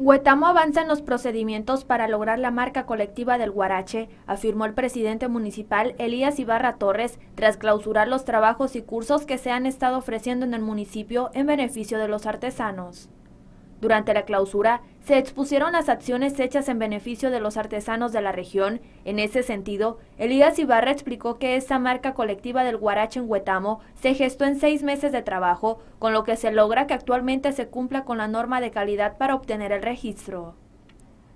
Huetamo avanza en los procedimientos para lograr la marca colectiva del Guarache, afirmó el presidente municipal Elías Ibarra Torres tras clausurar los trabajos y cursos que se han estado ofreciendo en el municipio en beneficio de los artesanos. Durante la clausura se expusieron las acciones hechas en beneficio de los artesanos de la región. En ese sentido, Elías Ibarra explicó que esta marca colectiva del guarache en Huetamo se gestó en seis meses de trabajo, con lo que se logra que actualmente se cumpla con la norma de calidad para obtener el registro.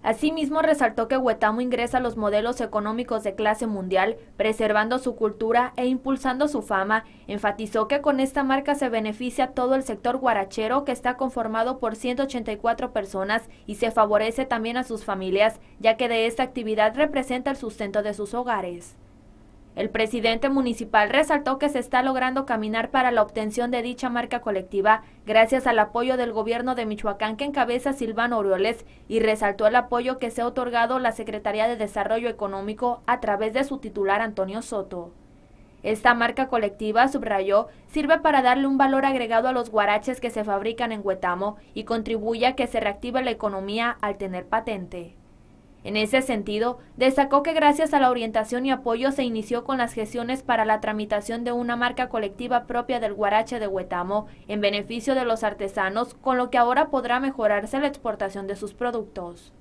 Asimismo, resaltó que Huetamo ingresa a los modelos económicos de clase mundial, preservando su cultura e impulsando su fama. Enfatizó que con esta marca se beneficia todo el sector guarachero, que está conformado por 184 personas, y se favorece también a sus familias, ya que de esta actividad representa el sustento de sus hogares. El presidente municipal resaltó que se está logrando caminar para la obtención de dicha marca colectiva gracias al apoyo del gobierno de Michoacán que encabeza Silvano Orioles y resaltó el apoyo que se ha otorgado la Secretaría de Desarrollo Económico a través de su titular Antonio Soto. Esta marca colectiva, subrayó, sirve para darle un valor agregado a los guaraches que se fabrican en Huetamo y contribuye a que se reactive la economía al tener patente. En ese sentido, destacó que gracias a la orientación y apoyo se inició con las gestiones para la tramitación de una marca colectiva propia del guarache de Huetamo, en beneficio de los artesanos, con lo que ahora podrá mejorarse la exportación de sus productos.